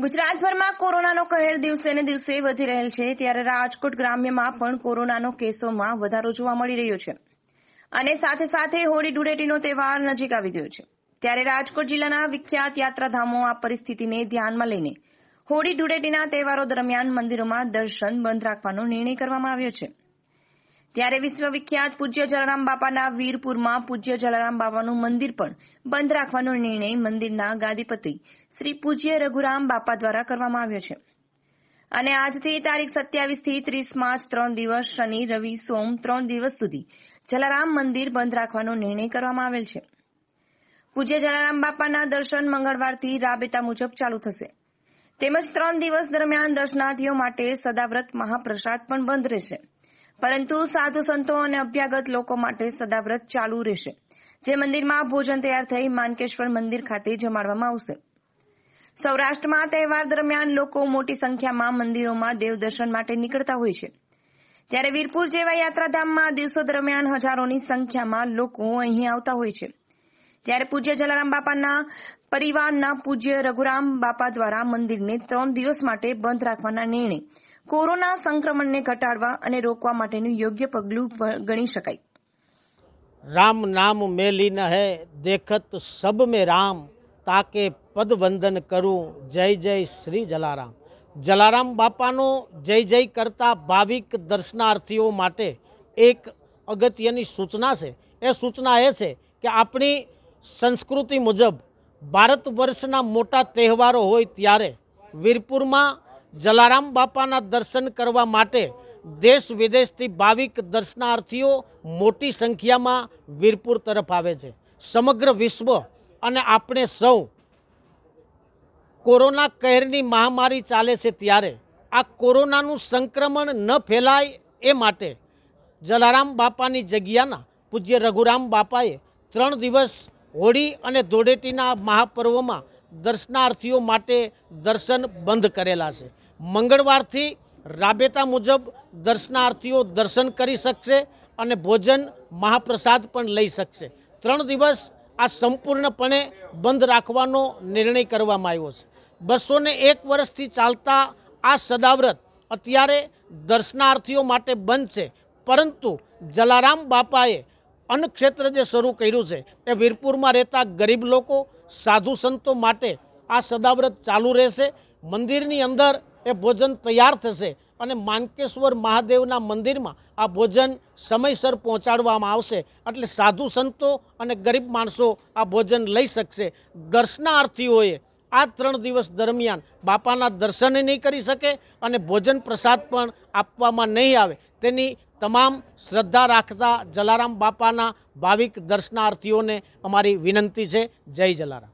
ગુજરાતભરમાં કોરોનાનો કહેર દિવસે ને દિવસે વધી રહેલ છે ત્યારે રાજકોટ ગ્રામ્યમાં પણ કોરોનાનો કેસોમાં વધારો જોવા મળી રહ્યો છે અને સાથે સાથે હોળી ધૂળેટીનો તહેવાર નજીક આવી ગયો છે ત્યારે રાજકોટ જિલ્લાના વિખ્યાત યાત્રાધામો આ પરિસ્થિતિને ધ્યાનમાં લઈને હોળી ધૂળેટીના તહેવારો દરમિયાન મંદિરોમાં દર્શન બંધ રાખવાનો નિર્ણય કરવામાં આવ્યો છે ત્યારે વિશ્વવિખ્યાત પૂજ્ય જલારામ બાપાના વીરપુરમાં પૂજ્ય જલારામ બાપાનું મંદિર પણ બંધ રાખવાનો નિર્ણય મંદિરના ગાદીપતિ શ્રી પૂજ્ય રઘુરામ બાપા દ્વારા કરવામાં આવ્યો છે અને આજથી તારીખ સત્યાવીસથી ત્રીસ માર્ચ ત્રણ દિવસ શનિ રવિ સોમ ત્રણ દિવસ સુધી જલારામ મંદિર બંધ રાખવાનો નિર્ણય કરવામાં આવેલ છે પૂજ્ય જલારામ બાપાના દર્શન મંગળવારથી રાબેતા મુજબ ચાલુ થશે તેમજ ત્રણ દિવસ દરમિયાન દર્શનાર્થીઓ માટે સદાવ્રત મહાપ્રસાદ પણ બંધ રહેશે પરંતુ સાધુ સંતો અને અભ્યાગત લોકો માટે સદાવ્રત ચાલુ રહેશે જે મંદિરમાં ભોજન તૈયાર થઈ માનકેશ્વર મંદિર ખાતે જમાડવામાં આવશે સૌરાષ્ટ્રમાં તહેવાર દરમિયાન લોકો મોટી સંખ્યામાં મંદિરોમાં દેવ દર્શન માટે નીકળતા હોય છે ત્યારે વીરપુર જેવા યાત્રાધામમાં દિવસો દરમિયાન હજારોની સંખ્યામાં લોકો અહીં આવતા હોય છે ત્યારે પૂજ્ય જલારામ બાપાના પરિવારના પૂજ્ય રઘુરામ બાપા દ્વારા મંદિરને ત્રણ દિવસ માટે બંધ રાખવાના નિર્ણય કોરોના સંક્રમણને ઘટાડવા અને રોકવા માટેનું યોગ્ય પગલું ગણી શકાય રામ નામ મેલી ન હે દેખત સબ મે રામ તાકે પદવંદન કરું જય જય શ્રી જલારામ જલારામ બાપાનો જય જય કરતા ભાવિક દર્શનાર્થીઓ માટે એક અગત્યની સૂચના છે એ સૂચના એ છે કે આપણી સંસ્કૃતિ મુજબ ભારત વર્ષના મોટા તહેવારો હોય ત્યારે વીરપુરમાં જલારામ બાપાના દર્શન કરવા માટે દેશ વિદેશથી ભાવિક દર્શનાર્થીઓ મોટી સંખ્યામાં વીરપુર તરફ આવે છે સમગ્ર વિશ્વ અને આપણે સૌ કોરોના કહેરની મહામારી ચાલે છે ત્યારે આ કોરોનાનું સંક્રમણ ન ફેલાય એ માટે જલારામ બાપાની જગ્યાના પૂજ્ય રઘુરામ બાપાએ ત્રણ દિવસ હોળી અને ધોળેટીના મહાપર્વમાં દર્શનાર્થીઓ માટે દર્શન બંધ કરેલા છે મંગળવારથી રાબેતા મુજબ દર્શનાર્થીઓ દર્શન કરી શકશે અને ભોજન મહાપ્રસાદ પણ લઈ શકશે ત્રણ દિવસ આ સંપૂર્ણપણે બંધ રાખવાનો નિર્ણય કરવામાં આવ્યો છે બસો એક વર્ષથી ચાલતા આ સદાવ્રત અત્યારે દર્શનાર્થીઓ માટે બંધ છે પરંતુ જલારામ બાપાએ અન્ન જે શરૂ કર્યું છે એ વીરપુરમાં રહેતા ગરીબ લોકો સાધુ સંતો માટે આ સદાવ્રત ચાલુ રહેશે મંદિરની અંદર એ ભોજન તૈયાર થશે અને માનકેશ્વર મહાદેવના મંદિરમાં આ ભોજન સમયસર પહોંચાડવામાં આવશે એટલે સાધુ સંતો અને ગરીબ માણસો આ ભોજન લઈ શકશે દર્શનાર્થીઓએ આ ત્રણ દિવસ દરમિયાન બાપાના દર્શન નહીં કરી શકે અને ભોજન પ્રસાદ પણ આપવામાં નહીં આવે તેની તમામ શ્રદ્ધા રાખતા જલારામ બાપાના ભાવિક દર્શનાર્થીઓને અમારી વિનંતી છે જય જલારામ